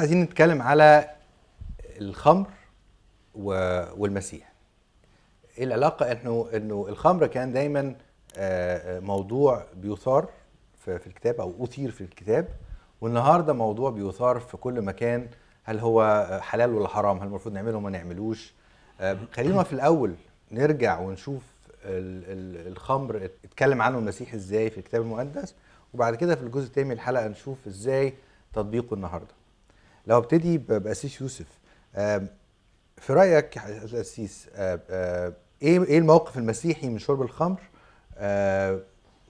عايزين نتكلم على الخمر والمسيح ايه العلاقه انه انه الخمر كان دايما آه، موضوع بيثار في الكتاب او اثير في الكتاب والنهارده موضوع بيثار في كل مكان هل هو حلال ولا حرام هل المفروض نعمله وما نعملوش آه، خلينا في الاول نرجع ونشوف الخمر اتكلم عنه المسيح ازاي في الكتاب المقدس وبعد كده في الجزء الثاني من الحلقه نشوف ازاي تطبيقه النهارده لو ابتدي بقسيس يوسف في رايك يا قسيس ايه ايه الموقف المسيحي من شرب الخمر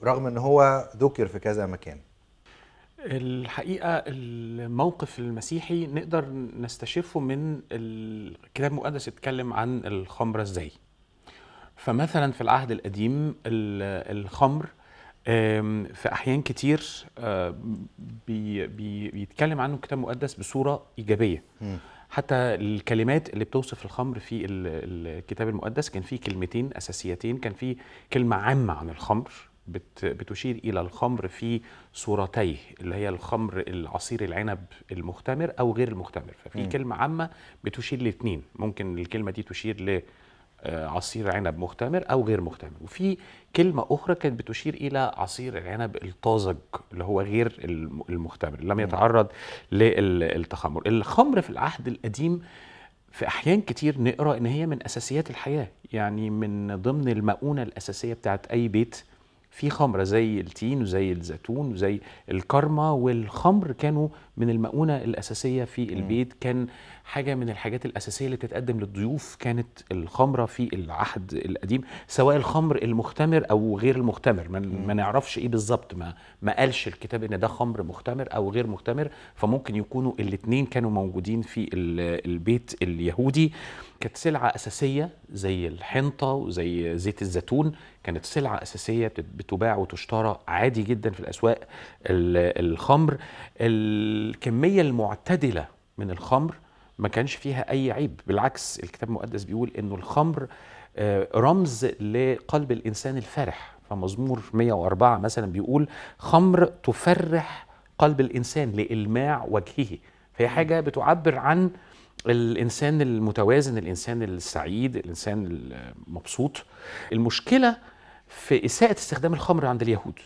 رغم ان هو ذكر في كذا مكان الحقيقه الموقف المسيحي نقدر نستشفه من الكتاب المقدس اتكلم عن الخمره ازاي فمثلا في العهد القديم الخمر في احيان كتير آه، بيتكلم عنه الكتاب المقدس بصوره ايجابيه حتى الكلمات اللي بتوصف الخمر في الكتاب المقدس كان في كلمتين اساسيتين كان في كلمه عامه عن الخمر بتشير الى الخمر في صورتيه اللي هي الخمر العصير العنب المختمر او غير المختمر ففي كلمه عامه بتشير لاثنين ممكن الكلمه دي تشير آه، عصير عنب مختمر او غير مختمر وفي كلمه اخرى كانت بتشير الى عصير العنب الطازج اللي هو غير المختمر لم يتعرض للتخمر الخمر في العهد القديم في احيان كتير نقرا ان هي من اساسيات الحياه يعني من ضمن المؤونه الاساسيه بتاعت اي بيت في خمره زي التين وزي الزيتون وزي الكرمه والخمر كانوا من المؤونه الاساسيه في البيت كان حاجه من الحاجات الاساسيه اللي بتتقدم للضيوف كانت الخمره في العهد القديم سواء الخمر المختمر او غير المختمر ما, ما نعرفش ايه بالظبط ما ما قالش الكتاب ان ده خمر مختمر او غير مختمر فممكن يكونوا الاثنين كانوا موجودين في البيت اليهودي كانت سلعه اساسيه زي الحنطه وزي زيت الزيتون كانت سلعه اساسيه بتباع وتشترى عادي جدا في الاسواق الخمر الكميه المعتدله من الخمر ما كانش فيها اي عيب بالعكس الكتاب المقدس بيقول انه الخمر آه، رمز لقلب الانسان الفرح فمزمور 104 مثلا بيقول خمر تفرح قلب الانسان لالماع وجهه فهي حاجه بتعبر عن الانسان المتوازن الانسان السعيد الانسان المبسوط المشكله في اساءه استخدام الخمر عند اليهود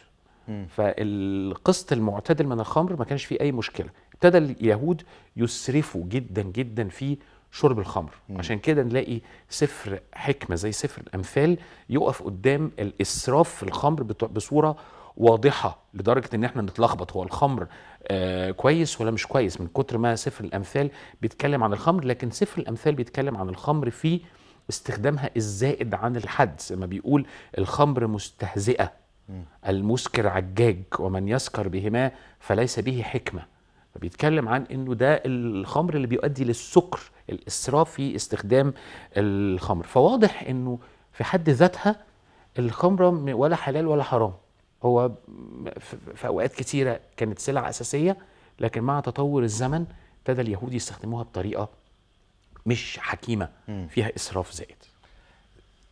فالقسط المعتدل من الخمر ما كانش فيه اي مشكله ابتدى اليهود يسرفوا جدا جدا في شرب الخمر مم. عشان كده نلاقي سفر حكمه زي سفر الامثال يقف قدام الاسراف في الخمر بصوره واضحه لدرجه ان احنا نتلخبط هو الخمر آه كويس ولا مش كويس من كتر ما سفر الامثال بيتكلم عن الخمر لكن سفر الامثال بيتكلم عن الخمر في استخدامها الزائد عن الحد زي ما بيقول الخمر مستهزئه المسكر عجاج ومن يسكر بهما فليس به حكمة فبيتكلم عن انه ده الخمر اللي بيؤدي للسكر الاسراف في استخدام الخمر فواضح انه في حد ذاتها الخمرة ولا حلال ولا حرام هو في اوقات كثيرة كانت سلعة اساسية لكن مع تطور الزمن ابتدى اليهود يستخدموها بطريقة مش حكيمة فيها اسراف زائد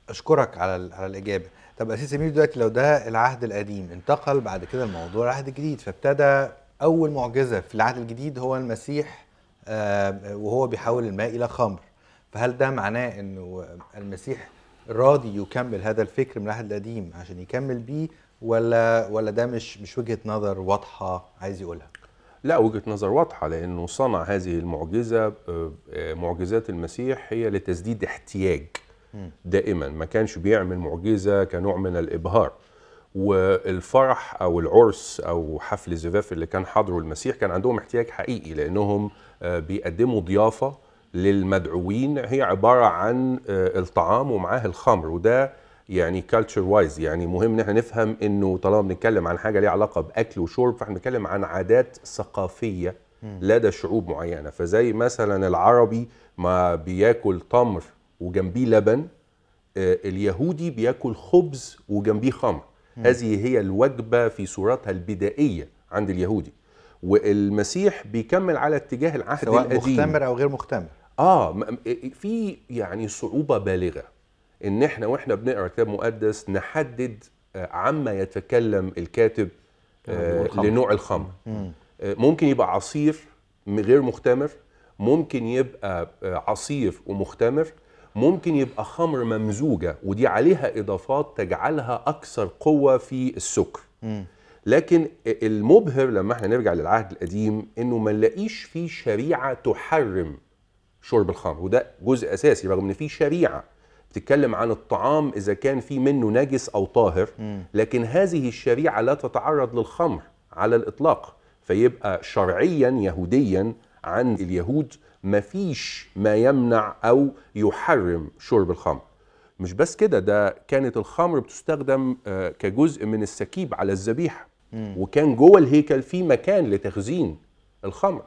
اشكرك على على الاجابة طب قسيس امير دلوقتي لو ده العهد القديم انتقل بعد كده الموضوع العهد الجديد فابتدى اول معجزه في العهد الجديد هو المسيح آه، وهو بيحول الماء الى خمر فهل ده معناه انه المسيح راضي يكمل هذا الفكر من العهد القديم عشان يكمل بيه ولا ولا ده مش مش وجهه نظر واضحه عايز يقولها لا وجهه نظر واضحه لانه صنع هذه المعجزه آه، معجزات المسيح هي لتسديد احتياج دائما ما كانش بيعمل معجزة كنوع من الإبهار والفرح أو العرس أو حفل الزفاف اللي كان حضره المسيح كان عندهم احتياج حقيقي لأنهم آه، بيقدموا ضيافة للمدعوين هي عبارة عن آه، الطعام ومعاه الخمر وده يعني كالتشر وايز يعني مهم ان احنا نفهم انه طالما بنتكلم عن حاجه ليها علاقه باكل وشرب فاحنا بنتكلم عن عادات ثقافيه لدى شعوب معينه فزي مثلا العربي ما بياكل تمر وجنبيه لبن آه، اليهودي بياكل خبز وجنبيه خمر هذه هي الوجبة في صورتها البدائية عند اليهودي والمسيح بيكمل على اتجاه العهد سواء القديم سواء مختمر أو غير مختمر آه،, آه،, آه في يعني صعوبة بالغة إن إحنا وإحنا بنقرأ كتاب مقدس نحدد عما يتكلم الكاتب لنوع الخمر ممكن يبقى عصير غير مختمر ممكن يبقى عصير ومختمر ممكن يبقى خمر ممزوجه ودي عليها اضافات تجعلها اكثر قوه في السكر لكن المبهر لما احنا نرجع للعهد القديم انه ما نلاقيش في شريعه تحرم شرب الخمر وده جزء اساسي رغم ان في شريعه بتتكلم عن الطعام اذا كان في منه نجس او طاهر لكن هذه الشريعه لا تتعرض للخمر على الاطلاق فيبقى شرعيا يهوديا عن اليهود مفيش ما يمنع أو يحرم شرب الخمر مش بس كده ده كانت الخمر بتستخدم آه، كجزء من السكيب على الذبيحة وكان جوه الهيكل في مكان لتخزين الخمر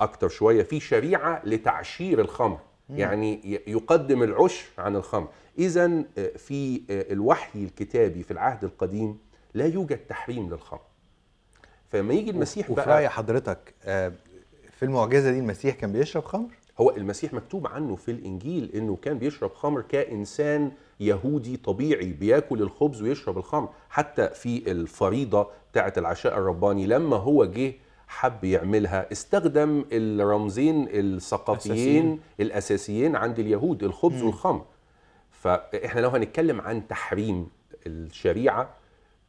أكتر شوية في شريعة لتعشير الخمر يعني يقدم العشر عن الخمر إذا آه، في آه، الوحي الكتابي في العهد القديم لا يوجد تحريم للخمر فما يجي المسيح بقى حضرتك في المعجزه دي المسيح كان بيشرب خمر هو المسيح مكتوب عنه في الانجيل انه كان بيشرب خمر كانسان يهودي طبيعي بياكل الخبز ويشرب الخمر حتى في الفريضه بتاعه العشاء الرباني لما هو جه حب يعملها استخدم الرمزين الثقافيين الاساسيين عند اليهود الخبز م. والخمر فاحنا لو هنتكلم عن تحريم الشريعه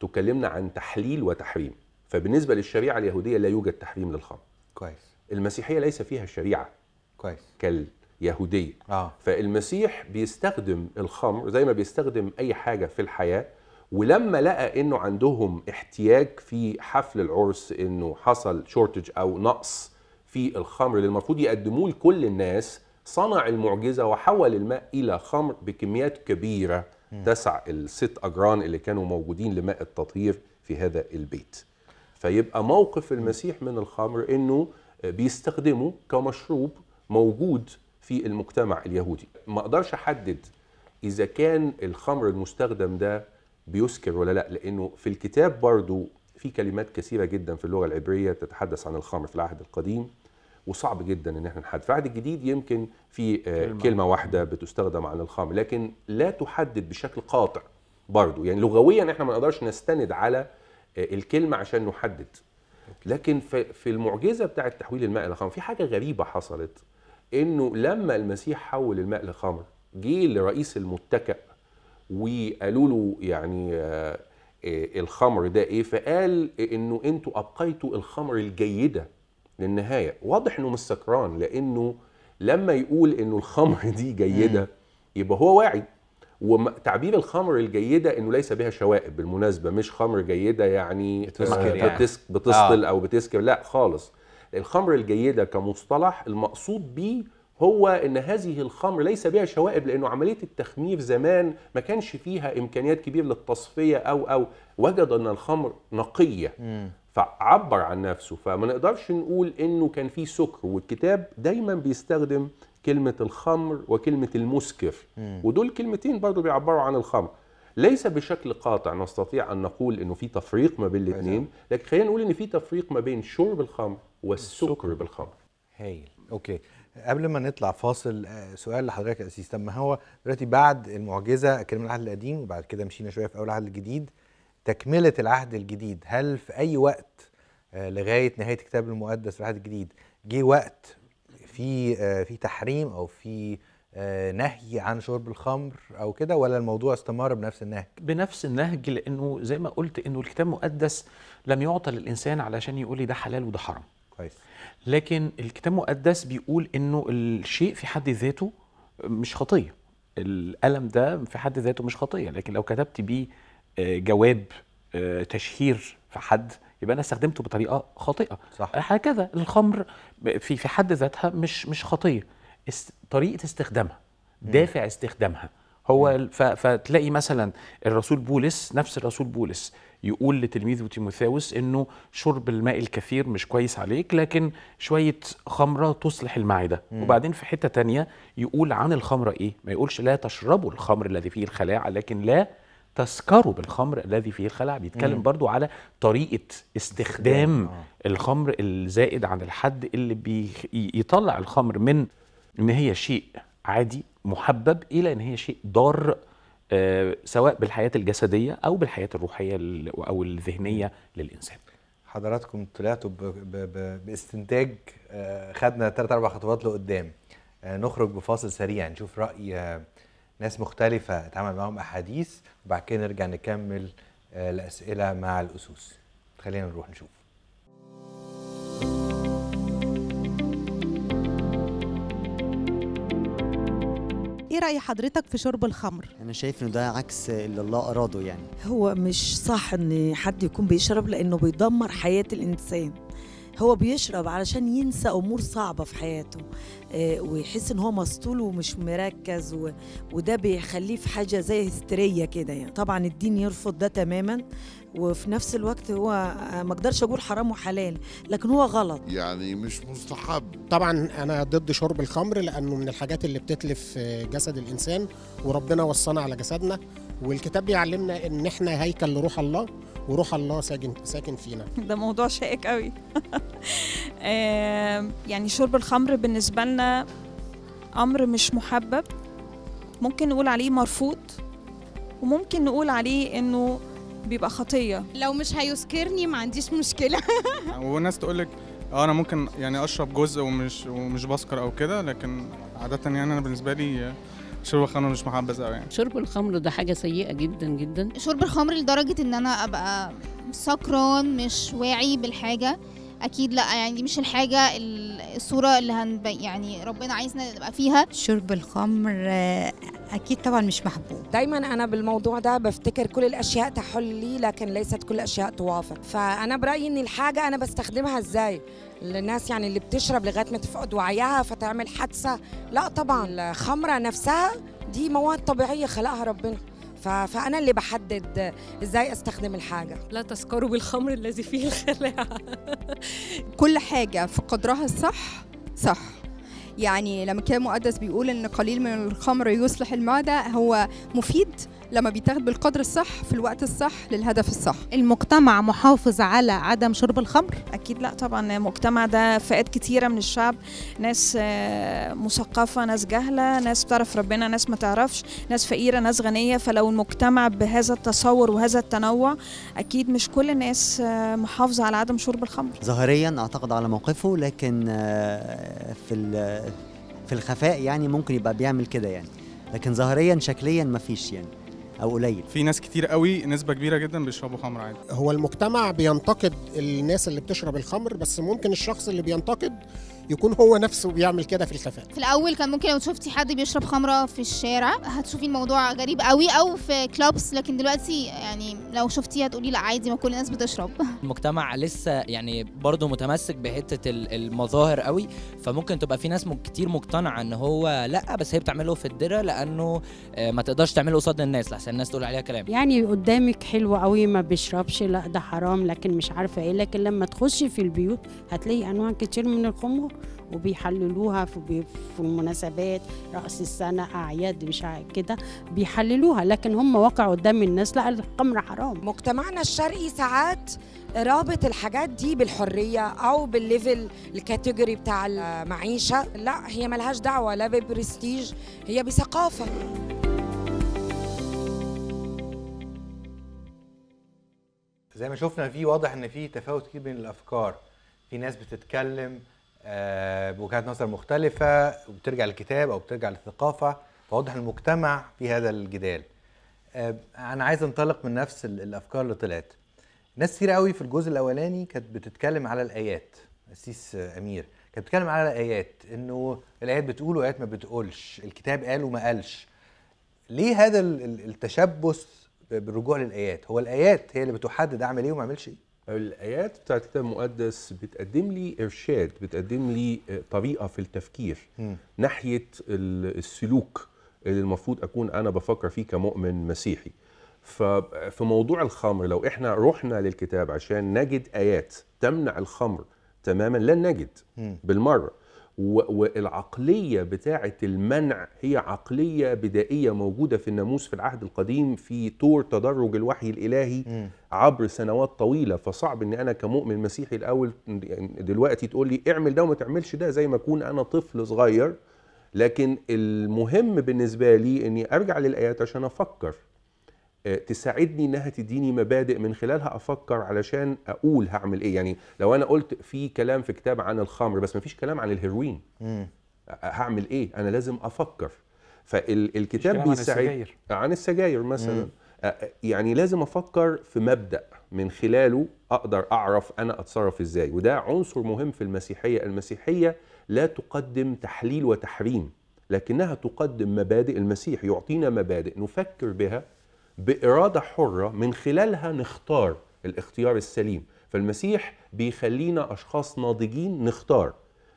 تكلمنا عن تحليل وتحريم فبالنسبه للشريعه اليهوديه لا يوجد تحريم للخمر كويس المسيحيه ليس فيها شريعه كويس كاليهوديه آه. فالمسيح بيستخدم الخمر زي ما بيستخدم اي حاجه في الحياه ولما لقى انه عندهم احتياج في حفل العرس انه حصل شورتج او نقص في الخمر اللي المفروض يقدموه لكل الناس صنع المعجزه وحول الماء الى خمر بكميات كبيره م. تسع الست اجران اللي كانوا موجودين لماء التطهير في هذا البيت فيبقى موقف المسيح من الخمر انه بيستخدمه كمشروب موجود في المجتمع اليهودي ما اقدرش احدد اذا كان الخمر المستخدم ده بيسكر ولا لا لانه في الكتاب برضو في كلمات كثيره جدا في اللغه العبريه تتحدث عن الخمر في العهد القديم وصعب جدا ان احنا نحدد في العهد الجديد يمكن في آه، كلمة. كلمه واحده بتستخدم عن الخمر لكن لا تحدد بشكل قاطع برضو يعني لغويا احنا ما نقدرش نستند على آه، الكلمه عشان نحدد لكن في المعجزه بتاعه تحويل الماء لخمر في حاجه غريبه حصلت انه لما المسيح حول الماء لخمر جه لرئيس المتكأ وقالوا له يعني آه، آه، الخمر ده ايه فقال انه انتوا ابقيتوا الخمر الجيده للنهايه واضح انه مش سكران لانه لما يقول انه الخمر دي جيده يبقى هو واعي وتعبير الخمر الجيده انه ليس بها شوائب بالمناسبه مش خمر جيده يعني بتسكر آه، يعني. بتسطل آه. او بتسكر لا خالص الخمر الجيده كمصطلح المقصود به هو ان هذه الخمر ليس بها شوائب لانه عمليه التخمير زمان ما كانش فيها امكانيات كبيره للتصفيه او او وجد ان الخمر نقيه فعبر عن نفسه فما نقدرش نقول انه كان فيه سكر والكتاب دايما بيستخدم كلمة الخمر وكلمة المسكر ودول كلمتين برضو بيعبروا عن الخمر ليس بشكل قاطع نستطيع أن نقول أنه في تفريق ما بين أيوة. الاثنين لكن خلينا نقول أن في تفريق ما بين شرب الخمر والسكر بالخمر هايل أوكي قبل ما نطلع فاصل آه، سؤال لحضرتك يا أسيس طب ما هو دلوقتي بعد المعجزة كلمة العهد القديم وبعد كده مشينا شوية في أول العهد الجديد تكملة العهد الجديد هل في أي وقت آه، لغاية نهاية الكتاب المقدس العهد الجديد جه وقت في آه، في تحريم او في آه، نهي عن شرب الخمر او كده ولا الموضوع استمر بنفس النهج بنفس النهج لانه زي ما قلت انه الكتاب المقدس لم يعطى للانسان علشان يقول لي ده حلال وده حرام كويس لكن الكتاب المقدس بيقول انه الشيء في حد ذاته مش خطيه الالم ده في حد ذاته مش خطيه لكن لو كتبت بيه آه، جواب تشهير في حد يبقى انا استخدمته بطريقه خاطئه صح. هكذا الخمر في في حد ذاتها مش مش خطيه است... طريقه استخدامها دافع استخدامها هو ف... فتلاقي مثلا الرسول بولس نفس الرسول بولس يقول لتلميذه تيموثاوس انه شرب الماء الكثير مش كويس عليك لكن شويه خمره تصلح المعده مم. وبعدين في حته تانية يقول عن الخمره ايه ما يقولش لا تشربوا الخمر الذي فيه الخلاعه لكن لا تسكروا بالخمر الذي فيه الخلع بيتكلم برضو على طريقة استخدام آه. الخمر الزائد عن الحد اللي بيطلع الخمر من ان هي شيء عادي محبب الى ان هي شيء ضار آه سواء بالحياه الجسديه او بالحياه الروحيه او الذهنيه للانسان حضراتكم طلعتوا باستنتاج آه، خدنا ثلاث اربع خطوات لقدام آه، نخرج بفاصل سريع نشوف راي آه، ناس مختلفة اتعمل معاهم أحاديث وبعد كده نرجع نكمل آه، الأسئلة مع الأسوس خلينا نروح نشوف ايه راي حضرتك في شرب الخمر انا شايف انه ده عكس اللي الله اراده يعني هو مش صح ان حد يكون بيشرب لانه بيدمر حياه الانسان هو بيشرب علشان ينسى امور صعبه في حياته آه، ويحس ان هو مسطول ومش مركز و... وده بيخليه في حاجه زي هستيريه كده يعني طبعا الدين يرفض ده تماما وفي نفس الوقت هو آه، ما اقدرش اقول حرام وحلال لكن هو غلط يعني مش مستحب طبعا انا ضد شرب الخمر لانه من الحاجات اللي بتتلف جسد الانسان وربنا وصانا على جسدنا والكتاب بيعلمنا ان احنا هيكل لروح الله وروح الله ساكن ساكن فينا ده موضوع شائك قوي يعني شرب الخمر بالنسبه لنا امر مش محبب ممكن نقول عليه مرفوض وممكن نقول عليه انه بيبقى خطيه لو مش هيسكرني ما عنديش مشكله يعني وناس تقول لك اه انا ممكن يعني اشرب جزء ومش ومش بسكر او كده لكن عاده يعني انا بالنسبه لي شرب الخمر مش محبذ قوي يعني شرب الخمر ده حاجه سيئه جدا جدا شرب الخمر لدرجه ان انا ابقى سكران مش واعي بالحاجه اكيد لا يعني دي مش الحاجه الصوره اللي هنبقى يعني ربنا عايزنا نبقى فيها شرب الخمر اكيد طبعا مش محبوب دايما انا بالموضوع ده بفتكر كل الاشياء تحل لي لكن ليست كل الاشياء توافق فانا برايي ان الحاجه انا بستخدمها ازاي للناس يعني اللي بتشرب لغايه ما تفقد وعيها فتعمل حادثه لا طبعا الخمره نفسها دي مواد طبيعيه خلقها ربنا فانا اللي بحدد ازاي استخدم الحاجه لا تسكروا بالخمر الذي فيه الخلاعه كل حاجه في قدرها الصح صح يعني لما كان مقدس بيقول ان قليل من الخمر يصلح المعده هو مفيد لما بيتاخد بالقدر الصح في الوقت الصح للهدف الصح المجتمع محافظ على عدم شرب الخمر اكيد لا طبعا المجتمع ده فئات كتيره من الشعب ناس آه، مثقفه ناس جهله ناس بتعرف ربنا ناس ما تعرفش ناس فقيره ناس غنيه فلو المجتمع بهذا التصور وهذا التنوع اكيد مش كل الناس آه، محافظه على عدم شرب الخمر ظاهريا اعتقد على موقفه لكن آه، في في الخفاء يعني ممكن يبقى بيعمل كده يعني لكن ظاهريا شكليا مفيش يعني او قليل في ناس كتير قوي نسبه كبيره جدا بيشربوا خمر عادي هو المجتمع بينتقد الناس اللي بتشرب الخمر بس ممكن الشخص اللي بينتقد يكون هو نفسه بيعمل كده في الخفاء في الاول كان ممكن لو شفتي حد بيشرب خمره في الشارع هتشوفي الموضوع غريب قوي او في كلوبس لكن دلوقتي يعني لو شفتيها تقولي لا عادي ما كل الناس بتشرب المجتمع لسه يعني برضه متمسك بحته المظاهر قوي فممكن تبقى في ناس كتير مقتنعه ان هو لا بس هي بتعمله في الدره لانه آه، ما تقدرش تعمله قصاد الناس لحسن الناس تقول عليها كلام يعني قدامك حلو قوي ما بيشربش لا ده حرام لكن مش عارفه ايه لكن لما تخشي في البيوت هتلاقي انواع كتير من الخمور وبيحللوها في مناسبات رأس السنة أعياد مش كده بيحللوها لكن هم وقعوا قدام الناس لا القمر حرام مجتمعنا الشرقي ساعات رابط الحاجات دي بالحريه او بالليفل الكاتيجوري بتاع المعيشه لا هي ملهاش دعوه لا ببرستيج هي بثقافه زي ما شفنا في واضح ان في تفاوت كبير بين الافكار في ناس بتتكلم بوجهات آه، نظر مختلفه وبترجع للكتاب او بترجع للثقافه فواضح المجتمع في هذا الجدال آه، انا عايز انطلق من نفس الافكار اللي طلعت ناس كتير قوي في الجزء الاولاني كانت بتتكلم على الايات قسيس امير كانت بتتكلم على الايات انه الايات بتقول وايات ما بتقولش الكتاب قال وما قالش ليه هذا التشبث بالرجوع للايات هو الايات هي اللي بتحدد اعمل ايه وما اعملش ايه الآيات بتاعت الكتاب المقدس بتقدم لي إرشاد بتقدم لي آه، طريقة في التفكير م. ناحية السلوك اللي المفروض أكون أنا بفكر فيه كمؤمن مسيحي ففي موضوع الخمر لو إحنا رحنا للكتاب عشان نجد آيات تمنع الخمر تماما لن نجد م. بالمرة والعقلية بتاعة المنع هي عقلية بدائية موجودة في الناموس في العهد القديم في طور تدرج الوحي الإلهي م. عبر سنوات طويلة فصعب أن أنا كمؤمن مسيحي الأول دلوقتي تقول لي اعمل ده وما تعملش ده زي ما أكون أنا طفل صغير لكن المهم بالنسبة لي أني أرجع للآيات عشان أفكر آه، تساعدني انها تديني مبادئ من خلالها افكر علشان اقول هعمل ايه يعني لو انا قلت في كلام في كتاب عن الخمر بس ما فيش كلام عن الهيروين هعمل ايه انا لازم افكر فالكتاب بيساعد عن السجاير عن السجاير مثلا مم. يعني لازم افكر في مبدا من خلاله اقدر اعرف انا اتصرف ازاي وده عنصر مهم في المسيحيه المسيحيه لا تقدم تحليل وتحريم لكنها تقدم مبادئ المسيح يعطينا مبادئ نفكر بها باراده حره من خلالها نختار الاختيار السليم فالمسيح بيخلينا اشخاص ناضجين نختار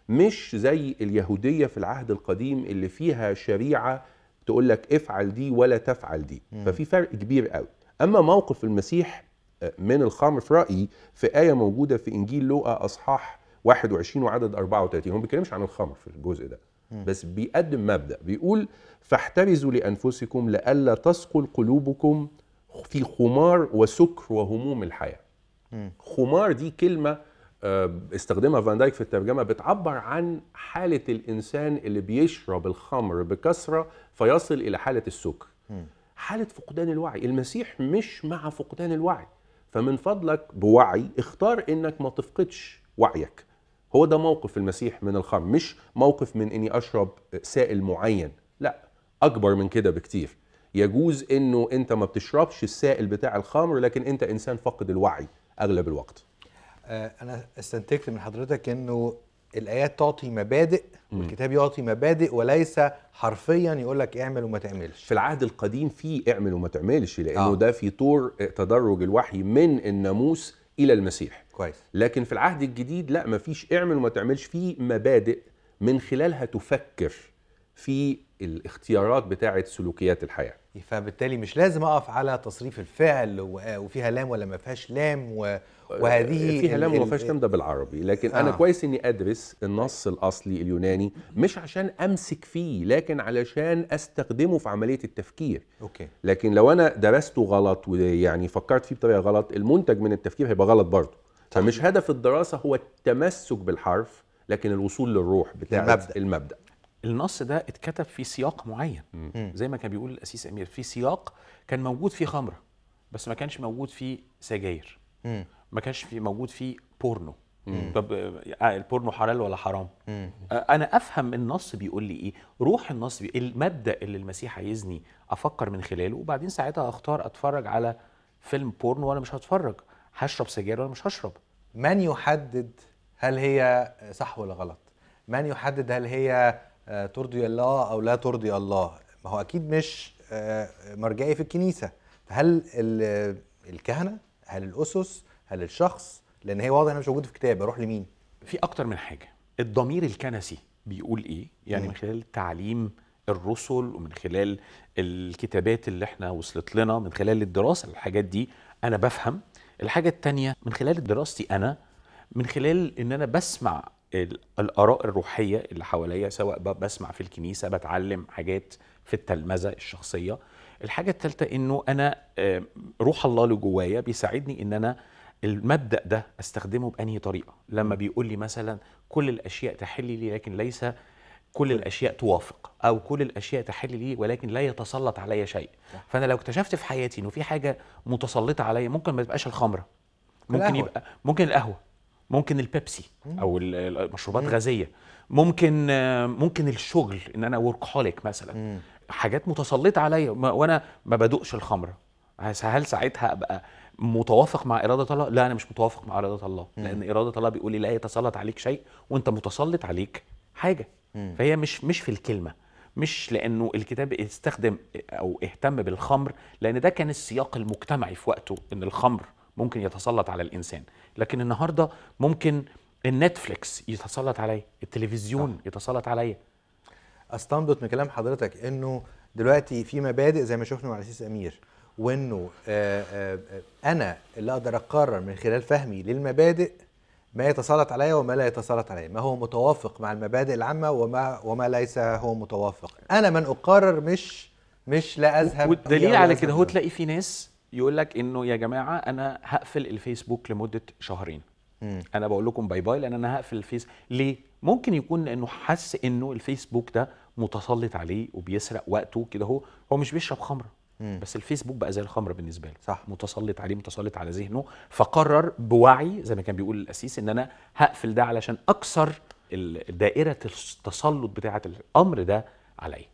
مش زي اليهوديه في العهد القديم اللي فيها شريعه تقول لك افعل دي ولا تفعل دي مم. ففي فرق كبير قوي اما موقف المسيح آه، من الخمر في رايي في ايه موجوده في انجيل لوقا اصحاح 21 وعدد 34 هو ما بيتكلمش عن الخمر في الجزء ده بس بيقدم مبدا بيقول فاحترزوا لانفسكم لئلا تثقل قلوبكم في خمار وسكر وهموم الحياه خمار دي كلمه آه، استخدمها فان دايك في الترجمه بتعبر عن حاله الانسان اللي بيشرب الخمر بكثره فيصل الى حاله السكر حاله فقدان الوعي المسيح مش مع فقدان الوعي فمن فضلك بوعي اختار انك ما تفقدش وعيك هو ده موقف المسيح من الخمر مش موقف من اني اشرب سائل معين لا اكبر من كده بكتير يجوز انه انت ما بتشربش السائل بتاع الخمر لكن انت انسان فاقد الوعي اغلب الوقت آه، انا استنتجت من حضرتك انه الايات تعطي مبادئ والكتاب يعطي مبادئ وليس حرفيا يقول لك اعمل وما تعملش في العهد القديم في اعمل وما تعملش لانه آه. ده في طور تدرج الوحي من الناموس الى المسيح كويس لكن في العهد الجديد لا فيش اعمل وما تعملش في مبادئ من خلالها تفكر في الاختيارات بتاعه سلوكيات الحياه فبالتالي مش لازم اقف على تصريف الفعل وفيها لام ولا ما فيهاش لام و... وهذه آه، فيها لام وما فيهاش لام ده بالعربي لكن آه. انا كويس اني ادرس النص الاصلي اليوناني مش عشان امسك فيه لكن علشان استخدمه في عمليه التفكير اوكي لكن لو انا درسته غلط ويعني فكرت فيه بطريقه غلط المنتج من التفكير هيبقى غلط برضه فمش هدف الدراسه هو التمسك بالحرف لكن الوصول للروح بتاع المبدأ. المبدا النص ده اتكتب في سياق معين زي ما كان بيقول الاسيس امير في سياق كان موجود فيه خمره بس ما كانش موجود فيه سجاير ما كانش في موجود فيه بورنو مم. طب آه، آه، البورنو حلال ولا حرام مم. آه، انا افهم النص بيقول لي ايه روح النص بي... المبدا اللي المسيح عايزني افكر من خلاله وبعدين ساعتها اختار اتفرج على فيلم بورنو ولا مش هتفرج هشرب سجاير ولا مش هشرب من يحدد هل هي صح ولا غلط من يحدد هل هي آه، ترضي الله او لا ترضي الله ما هو اكيد مش آه، مرجعي في الكنيسه فهل الكهنه هل الاسس هل الشخص لان هي واضح انها مش موجوده في الكتاب اروح لمين في اكتر من حاجه الضمير الكنسي بيقول ايه يعني من خلال تعليم الرسل ومن خلال الكتابات اللي احنا وصلت لنا من خلال الدراسه الحاجات دي انا بفهم الحاجه الثانيه من خلال دراستي انا من خلال ان انا بسمع الاراء الروحيه اللي حواليا سواء بسمع في الكنيسه بتعلم حاجات في التلمذه الشخصيه الحاجه الثالثه انه انا روح الله اللي جوايا بيساعدني ان انا المبدا ده استخدمه بانهي طريقه لما بيقول لي مثلا كل الاشياء تحل لي لكن ليس كل الاشياء توافق او كل الاشياء تحل لي ولكن لا يتسلط علي شيء فانا لو اكتشفت في حياتي انه في حاجه متسلطه عليا ممكن ما تبقاش الخمره ممكن يبقى ممكن القهوه ممكن البيبسي او المشروبات غازيه ممكن ممكن الشغل ان انا وركهوليك مثلا حاجات متسلطه عليا وانا ما بدوقش الخمر هل ساعتها ابقى متوافق مع اراده الله لا انا مش متوافق مع اراده الله لان اراده الله بيقول لي لا يتسلط عليك شيء وانت متسلط عليك حاجه فهي مش مش في الكلمه مش لانه الكتاب استخدم او اهتم بالخمر لان ده كان السياق المجتمعي في وقته ان الخمر ممكن يتسلط على الانسان لكن النهارده ممكن النتفليكس يتسلط عليا التلفزيون صح. يتسلط عليا استنبط من كلام حضرتك انه دلوقتي في مبادئ زي ما شفنا مع الاسيس امير وانه آآ آه، آآ آه، آه، انا اللي اقدر اقرر من خلال فهمي للمبادئ ما يتسلط عليا وما لا يتسلط عليا ما هو متوافق مع المبادئ العامه وما وما ليس هو متوافق انا من اقرر مش مش لا اذهب والدليل على كده هو تلاقي في ناس يقول لك انه يا جماعه انا هقفل الفيسبوك لمده شهرين م. انا بقول لكم باي باي لان انا هقفل الفيس ليه ممكن يكون لانه حس انه الفيسبوك ده متسلط عليه وبيسرق وقته كده هو هو مش بيشرب خمره بس الفيسبوك بقى زي الخمره بالنسبه له صح متسلط عليه متسلط على ذهنه فقرر بوعي زي ما كان بيقول الاسيس ان انا هقفل ده علشان اكسر دائره التسلط بتاعه الامر ده عليه